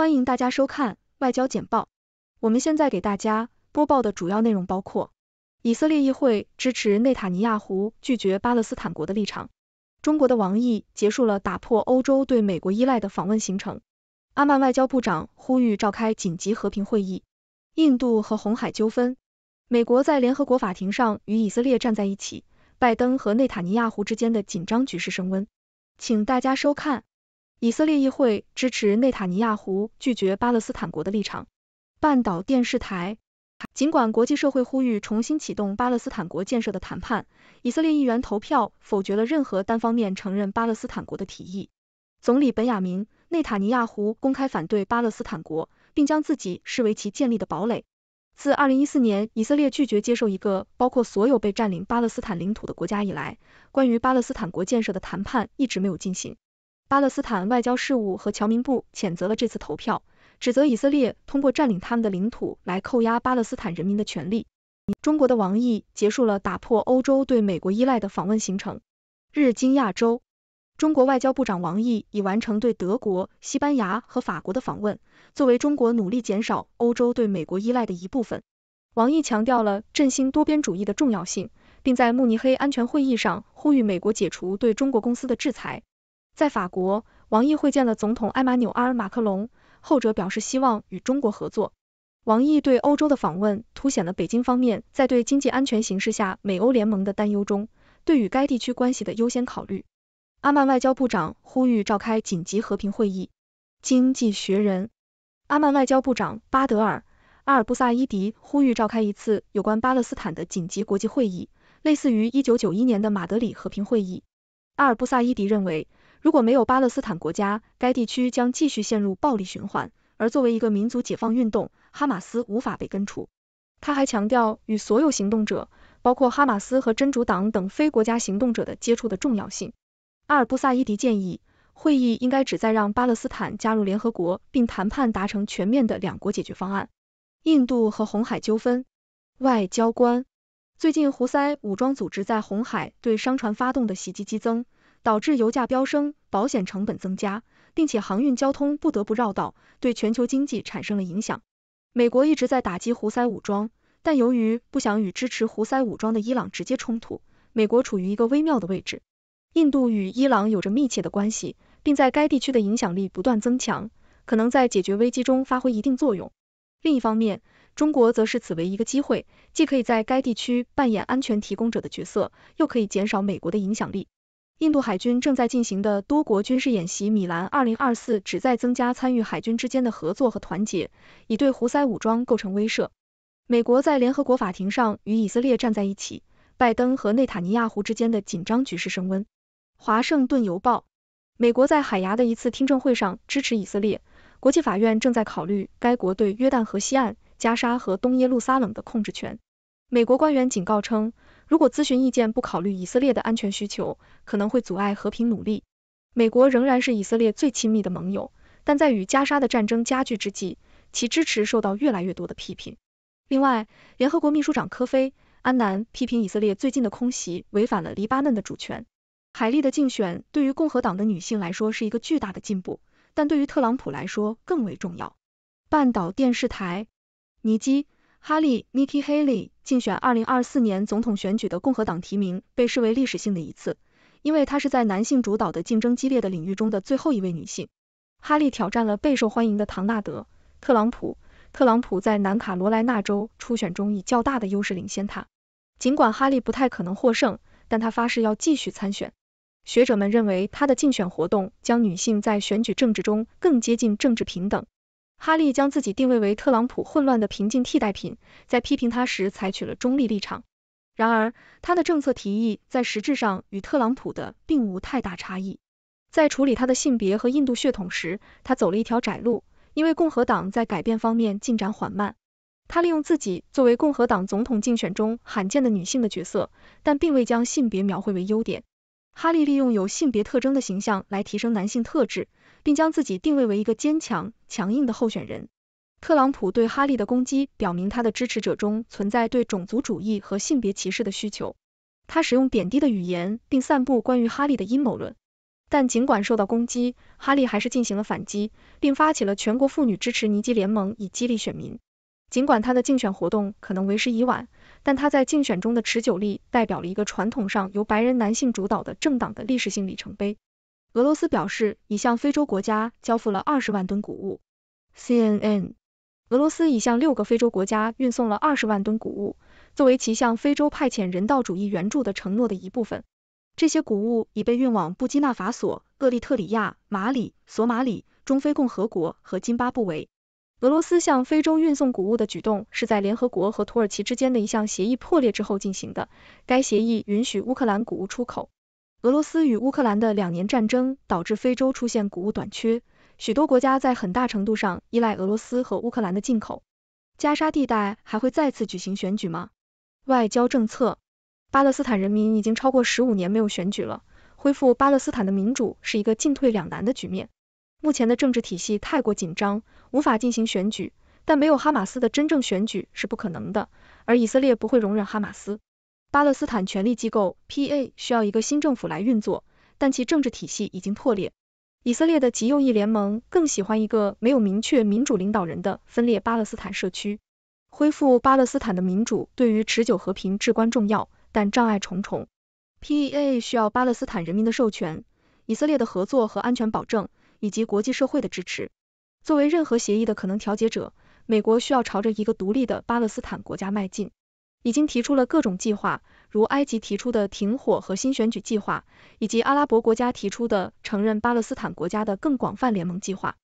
欢迎大家收看外交简报。我们现在给大家播报的主要内容包括：以色列议会支持内塔尼亚胡拒绝巴勒斯坦国的立场；中国的王毅结束了打破欧洲对美国依赖的访问行程；阿曼外交部长呼吁召开紧急和平会议；印度和红海纠纷；美国在联合国法庭上与以色列站在一起；拜登和内塔尼亚胡之间的紧张局势升温。请大家收看。以色列议会支持内塔尼亚胡拒绝巴勒斯坦国的立场。半岛电视台，尽管国际社会呼吁重新启动巴勒斯坦国建设的谈判，以色列议员投票否决了任何单方面承认巴勒斯坦国的提议。总理本雅明·内塔尼亚胡公开反对巴勒斯坦国，并将自己视为其建立的堡垒。自二零一四年以色列拒绝接受一个包括所有被占领巴勒斯坦领土的国家以来，关于巴勒斯坦国建设的谈判一直没有进行。巴勒斯坦外交事务和侨民部谴责了这次投票，指责以色列通过占领他们的领土来扣押巴勒斯坦人民的权利。中国的王毅结束了打破欧洲对美国依赖的访问行程。日经亚洲，中国外交部长王毅已完成对德国、西班牙和法国的访问，作为中国努力减少欧洲对美国依赖的一部分。王毅强调了振兴多边主义的重要性，并在慕尼黑安全会议上呼吁美国解除对中国公司的制裁。在法国，王毅会见了总统埃马纽埃尔·马克龙，后者表示希望与中国合作。王毅对欧洲的访问凸显了北京方面在对经济安全形势下美欧联盟的担忧中，对与该地区关系的优先考虑。阿曼外交部长呼吁召开紧急和平会议。《经济学人》阿曼外交部长巴德尔·阿尔布萨伊迪呼吁召开一次有关巴勒斯坦的紧急国际会议，类似于一九九一年的马德里和平会议。阿尔布萨伊迪认为。如果没有巴勒斯坦国家，该地区将继续陷入暴力循环，而作为一个民族解放运动，哈马斯无法被根除。他还强调与所有行动者，包括哈马斯和真主党等非国家行动者的接触的重要性。阿尔布萨伊迪建议，会议应该旨在让巴勒斯坦加入联合国，并谈判达成全面的两国解决方案。印度和红海纠纷外交官最近，胡塞武装组织在红海对商船发动的袭击激增。导致油价飙升，保险成本增加，并且航运交通不得不绕道，对全球经济产生了影响。美国一直在打击胡塞武装，但由于不想与支持胡塞武装的伊朗直接冲突，美国处于一个微妙的位置。印度与伊朗有着密切的关系，并在该地区的影响力不断增强，可能在解决危机中发挥一定作用。另一方面，中国则视此为一个机会，既可以在该地区扮演安全提供者的角色，又可以减少美国的影响力。印度海军正在进行的多国军事演习“米兰 2024” 旨在增加参与海军之间的合作和团结，以对胡塞武装构成威慑。美国在联合国法庭上与以色列站在一起，拜登和内塔尼亚胡之间的紧张局势升温。华盛顿邮报：美国在海牙的一次听证会上支持以色列。国际法院正在考虑该国对约旦河西岸、加沙和东耶路撒冷的控制权。美国官员警告称。如果咨询意见不考虑以色列的安全需求，可能会阻碍和平努力。美国仍然是以色列最亲密的盟友，但在与加沙的战争加剧之际，其支持受到越来越多的批评。另外，联合国秘书长科菲·安南批评以色列最近的空袭违反了黎巴嫩的主权。海莉的竞选对于共和党的女性来说是一个巨大的进步，但对于特朗普来说更为重要。半岛电视台，尼基·哈利 （Nikki Haley）。竞选二零二四年总统选举的共和党提名被视为历史性的一次，因为她是在男性主导的竞争激烈的领域中的最后一位女性。哈利挑战了备受欢迎的唐纳德·特朗普。特朗普在南卡罗来纳州初选中以较大的优势领先她。尽管哈利不太可能获胜，但他发誓要继续参选。学者们认为他的竞选活动将女性在选举政治中更接近政治平等。哈利将自己定位为特朗普混乱的平静替代品，在批评他时采取了中立立场。然而，他的政策提议在实质上与特朗普的并无太大差异。在处理他的性别和印度血统时，他走了一条窄路，因为共和党在改变方面进展缓慢。他利用自己作为共和党总统竞选中罕见的女性的角色，但并未将性别描绘为优点。哈利利用有性别特征的形象来提升男性特质。并将自己定位为一个坚强、强硬的候选人。特朗普对哈利的攻击表明他的支持者中存在对种族主义和性别歧视的需求。他使用贬低的语言，并散布关于哈利的阴谋论。但尽管受到攻击，哈利还是进行了反击，并发起了全国妇女支持尼基联盟以激励选民。尽管他的竞选活动可能为时已晚，但他在竞选中的持久力代表了一个传统上由白人男性主导的政党的历史性里程碑。俄罗斯表示已向非洲国家交付了二十万吨谷物。CNN：俄罗斯已向六个非洲国家运送了二十万吨谷物，作为其向非洲派遣人道主义援助的承诺的一部分。这些谷物已被运往布基纳法索、厄立特里亚、马里、索马里、中非共和国和津巴布韦。俄罗斯向非洲运送谷物的举动是在联合国和土耳其之间的一项协议破裂之后进行的。该协议允许乌克兰谷物出口。俄罗斯与乌克兰的两年战争导致非洲出现谷物短缺，许多国家在很大程度上依赖俄罗斯和乌克兰的进口。加沙地带还会再次举行选举吗？外交政策，巴勒斯坦人民已经超过十五年没有选举了，恢复巴勒斯坦的民主是一个进退两难的局面。目前的政治体系太过紧张，无法进行选举，但没有哈马斯的真正选举是不可能的，而以色列不会容忍哈马斯。巴勒斯坦权力机构 （PA） 需要一个新政府来运作，但其政治体系已经破裂。以色列的极右翼联盟更喜欢一个没有明确民主领导人的分裂巴勒斯坦社区。恢复巴勒斯坦的民主对于持久和平至关重要，但障碍重重。PA 需要巴勒斯坦人民的授权、以色列的合作和安全保证，以及国际社会的支持。作为任何协议的可能调解者，美国需要朝着一个独立的巴勒斯坦国家迈进。已经提出了各种计划，如埃及提出的停火和新选举计划，以及阿拉伯国家提出的承认巴勒斯坦国家的更广泛联盟计划。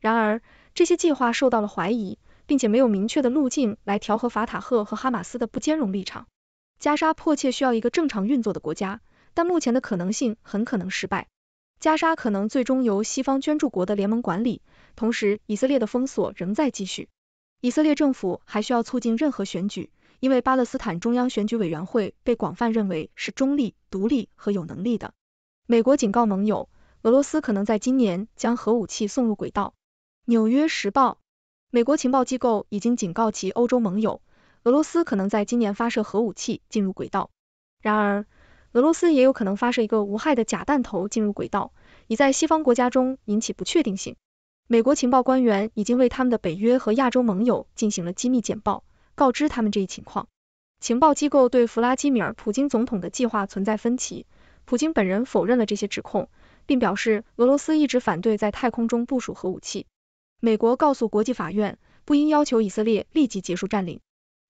然而，这些计划受到了怀疑，并且没有明确的路径来调和法塔赫和哈马斯的不兼容立场。加沙迫切需要一个正常运作的国家，但目前的可能性很可能失败。加沙可能最终由西方捐助国的联盟管理，同时以色列的封锁仍在继续。以色列政府还需要促进任何选举。因为巴勒斯坦中央选举委员会被广泛认为是中立、独立和有能力的，美国警告盟友，俄罗斯可能在今年将核武器送入轨道。纽约时报，美国情报机构已经警告其欧洲盟友，俄罗斯可能在今年发射核武器进入轨道。然而，俄罗斯也有可能发射一个无害的假弹头进入轨道，已在西方国家中引起不确定性。美国情报官员已经为他们的北约和亚洲盟友进行了机密简报。告知他们这一情况。情报机构对弗拉基米尔·普京总统的计划存在分歧。普京本人否认了这些指控，并表示俄罗斯一直反对在太空中部署核武器。美国告诉国际法院，不应要求以色列立即结束占领。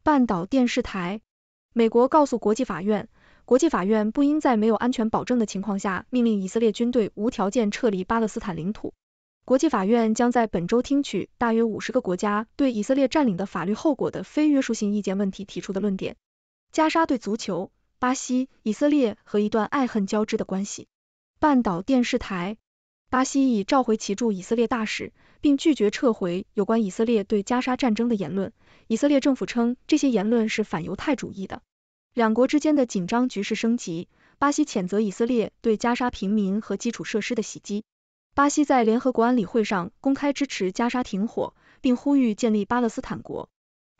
半岛电视台。美国告诉国际法院，国际法院不应在没有安全保证的情况下命令以色列军队无条件撤离巴勒斯坦领土。国际法院将在本周听取大约五十个国家对以色列占领的法律后果的非约束性意见问题提出的论点。加沙对足球、巴西、以色列和一段爱恨交织的关系。半岛电视台，巴西已召回其驻以色列大使，并拒绝撤回有关以色列对加沙战争的言论。以色列政府称这些言论是反犹太主义的。两国之间的紧张局势升级，巴西谴责以色列对加沙平民和基础设施的袭击。巴西在联合国安理会上公开支持加沙停火，并呼吁建立巴勒斯坦国。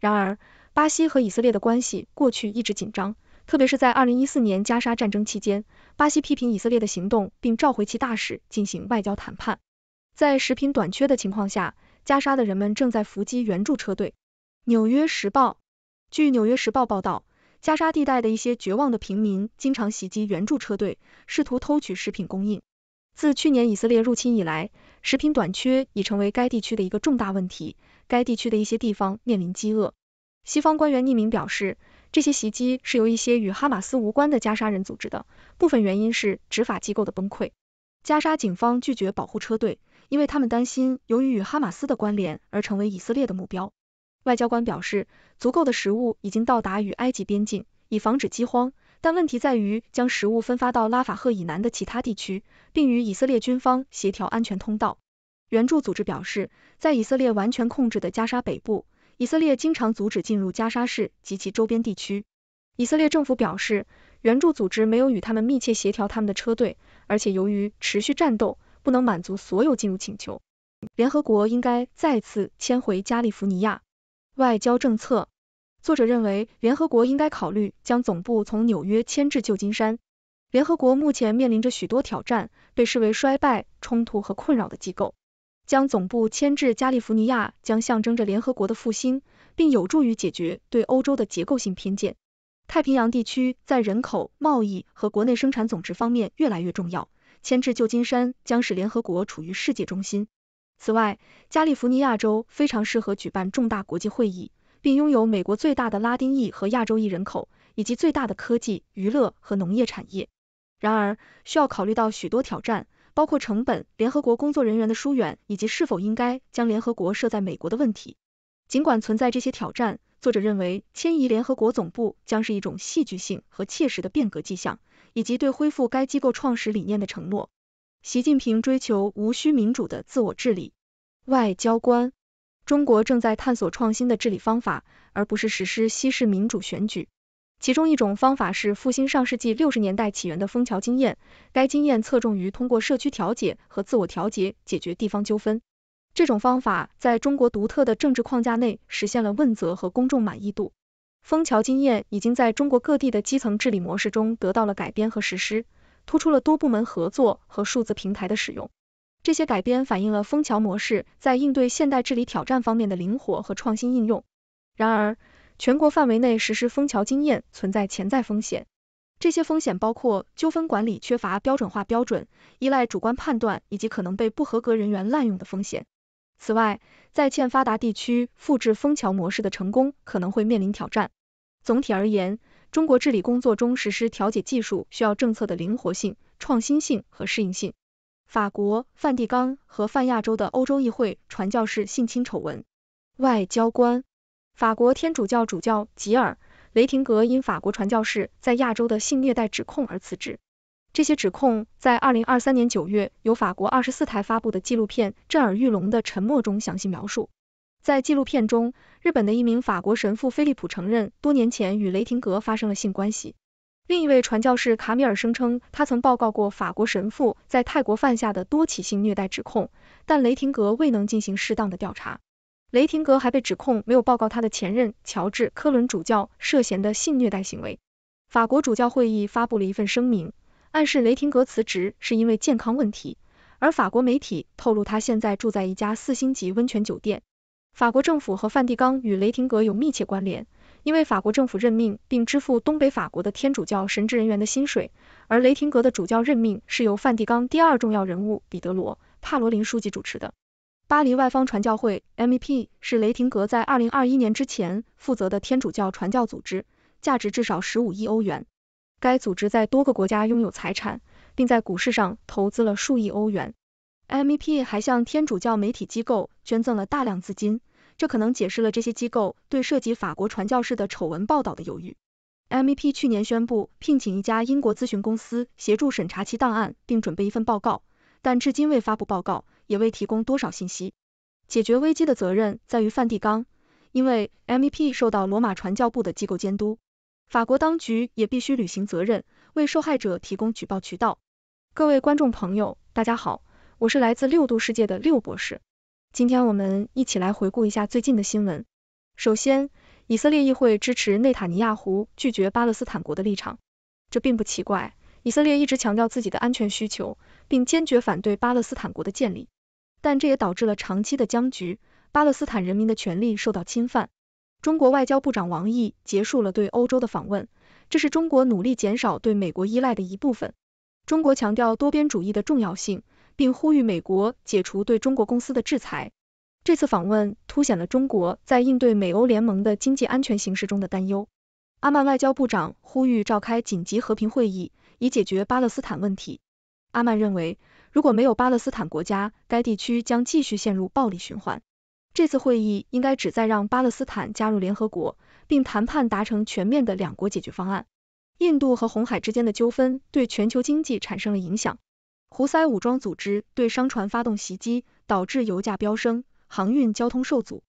然而，巴西和以色列的关系过去一直紧张，特别是在二零一四年加沙战争期间，巴西批评以色列的行动，并召回其大使进行外交谈判。在食品短缺的情况下，加沙的人们正在伏击援助车队。《纽约时报》据《纽约时报》报道，加沙地带的一些绝望的平民经常袭击援助车队，试图偷取食品供应。自去年以色列入侵以来，食品短缺已成为该地区的一个重大问题。该地区的一些地方面临饥饿。西方官员匿名表示，这些袭击是由一些与哈马斯无关的加沙人组织的。部分原因是执法机构的崩溃。加沙警方拒绝保护车队，因为他们担心由于与哈马斯的关联而成为以色列的目标。外交官表示，足够的食物已经到达与埃及边境，以防止饥荒。但问题在于将食物分发到拉法赫以南的其他地区，并与以色列军方协调安全通道。援助组织表示，在以色列完全控制的加沙北部，以色列经常阻止进入加沙市及其周边地区。以色列政府表示，援助组织没有与他们密切协调他们的车队，而且由于持续战斗，不能满足所有进入请求。联合国应该再次迁回加利福尼亚。外交政策。作者认为，联合国应该考虑将总部从纽约迁至旧金山。联合国目前面临着许多挑战，被视为衰败、冲突和困扰的机构。将总部迁至加利福尼亚将象征着联合国的复兴，并有助于解决对欧洲的结构性偏见。太平洋地区在人口、贸易和国内生产总值方面越来越重要，迁至旧金山将使联合国处于世界中心。此外，加利福尼亚州非常适合举办重大国际会议。并拥有美国最大的拉丁裔和亚洲裔人口，以及最大的科技、娱乐和农业产业。然而，需要考虑到许多挑战，包括成本、联合国工作人员的疏远，以及是否应该将联合国设在美国的问题。尽管存在这些挑战，作者认为迁移联合国总部将是一种戏剧性和切实的变革迹象，以及对恢复该机构创始理念的承诺。习近平追求无需民主的自我治理，外交官。中国正在探索创新的治理方法，而不是实施西式民主选举。其中一种方法是复兴上世纪六十年代起源的枫桥经验，该经验侧重于通过社区调解和自我调节解决地方纠纷。这种方法在中国独特的政治框架内实现了问责和公众满意度。枫桥经验已经在中国各地的基层治理模式中得到了改编和实施，突出了多部门合作和数字平台的使用。这些改编反映了枫桥模式在应对现代治理挑战方面的灵活和创新应用。然而，全国范围内实施枫桥经验存在潜在风险。这些风险包括纠纷管理缺乏标准化标准、依赖主观判断以及可能被不合格人员滥用的风险。此外，在欠发达地区复制枫桥模式的成功可能会面临挑战。总体而言，中国治理工作中实施调解技术需要政策的灵活性、创新性和适应性。法国、梵蒂冈和泛亚洲的欧洲议会传教士性侵丑闻，外交官、法国天主教主教吉尔·雷廷格因法国传教士在亚洲的性虐待指控而辞职。这些指控在二零二三年九月由法国二十四台发布的纪录片《震耳欲聋的沉默》中详细描述。在纪录片中，日本的一名法国神父菲利普承认多年前与雷廷格发生了性关系。另一位传教士卡米尔声称，他曾报告过法国神父在泰国犯下的多起性虐待指控，但雷廷格未能进行适当的调查。雷廷格还被指控没有报告他的前任乔治科伦主教涉嫌的性虐待行为。法国主教会议发布了一份声明，暗示雷廷格辞职是因为健康问题，而法国媒体透露他现在住在一家四星级温泉酒店。法国政府和梵蒂冈与雷廷格有密切关联。因为法国政府任命并支付东北法国的天主教神职人员的薪水，而雷廷格的主教任命是由梵蒂冈第二重要人物彼得罗·帕罗林书记主持的。巴黎外方传教会 MEP 是雷廷格在二零二一年之前负责的天主教传教组织，价值至少十五亿欧元。该组织在多个国家拥有财产，并在股市上投资了数亿欧元。MEP 还向天主教媒体机构捐赠了大量资金。这可能解释了这些机构对涉及法国传教士的丑闻报道的犹豫。MEP 去年宣布聘请一家英国咨询公司协助审查其档案，并准备一份报告，但至今未发布报告，也未提供多少信息。解决危机的责任在于梵蒂冈，因为 MEP 受到罗马传教部的机构监督。法国当局也必须履行责任，为受害者提供举报渠道。各位观众朋友，大家好，我是来自六度世界的六博士。今天我们一起来回顾一下最近的新闻。首先，以色列议会支持内塔尼亚胡拒绝巴勒斯坦国的立场，这并不奇怪。以色列一直强调自己的安全需求，并坚决反对巴勒斯坦国的建立，但这也导致了长期的僵局，巴勒斯坦人民的权利受到侵犯。中国外交部长王毅结束了对欧洲的访问，这是中国努力减少对美国依赖的一部分。中国强调多边主义的重要性。并呼吁美国解除对中国公司的制裁。这次访问凸显了中国在应对美欧联盟的经济安全形势中的担忧。阿曼外交部长呼吁召开紧急和平会议，以解决巴勒斯坦问题。阿曼认为，如果没有巴勒斯坦国家，该地区将继续陷入暴力循环。这次会议应该旨在让巴勒斯坦加入联合国，并谈判达成全面的两国解决方案。印度和红海之间的纠纷对全球经济产生了影响。胡塞武装组织对商船发动袭击，导致油价飙升，航运交通受阻。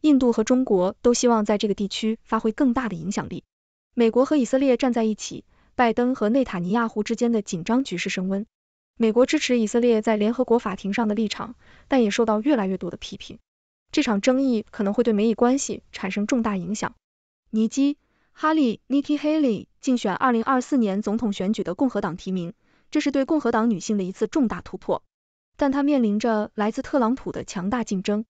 印度和中国都希望在这个地区发挥更大的影响力。美国和以色列站在一起，拜登和内塔尼亚胡之间的紧张局势升温。美国支持以色列在联合国法庭上的立场，但也受到越来越多的批评。这场争议可能会对美以关系产生重大影响。尼基·哈利 （Nikki Haley） 竞选二零二四年总统选举的共和党提名。这是对共和党女性的一次重大突破，但她面临着来自特朗普的强大竞争。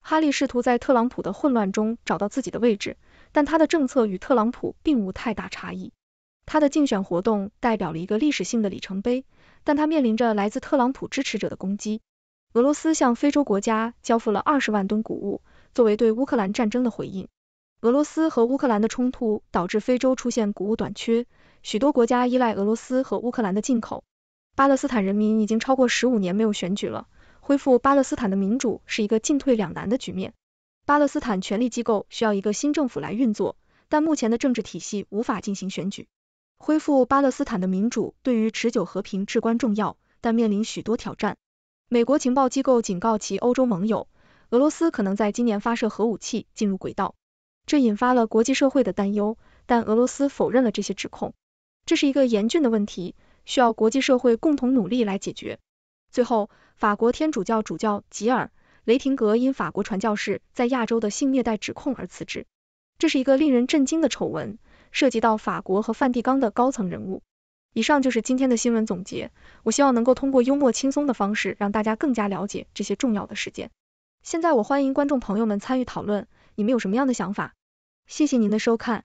哈利试图在特朗普的混乱中找到自己的位置，但她的政策与特朗普并无太大差异。她的竞选活动代表了一个历史性的里程碑，但她面临着来自特朗普支持者的攻击。俄罗斯向非洲国家交付了二十万吨谷物，作为对乌克兰战争的回应。俄罗斯和乌克兰的冲突导致非洲出现谷物短缺。许多国家依赖俄罗斯和乌克兰的进口。巴勒斯坦人民已经超过十五年没有选举了。恢复巴勒斯坦的民主是一个进退两难的局面。巴勒斯坦权力机构需要一个新政府来运作，但目前的政治体系无法进行选举。恢复巴勒斯坦的民主对于持久和平至关重要，但面临许多挑战。美国情报机构警告其欧洲盟友，俄罗斯可能在今年发射核武器进入轨道，这引发了国际社会的担忧，但俄罗斯否认了这些指控。这是一个严峻的问题，需要国际社会共同努力来解决。最后，法国天主教主教吉尔·雷廷格因法国传教士在亚洲的性虐待指控而辞职，这是一个令人震惊的丑闻，涉及到法国和梵蒂冈的高层人物。以上就是今天的新闻总结，我希望能够通过幽默轻松的方式让大家更加了解这些重要的事件。现在我欢迎观众朋友们参与讨论，你们有什么样的想法？谢谢您的收看。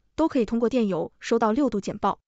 都可以通过电邮收到六度简报。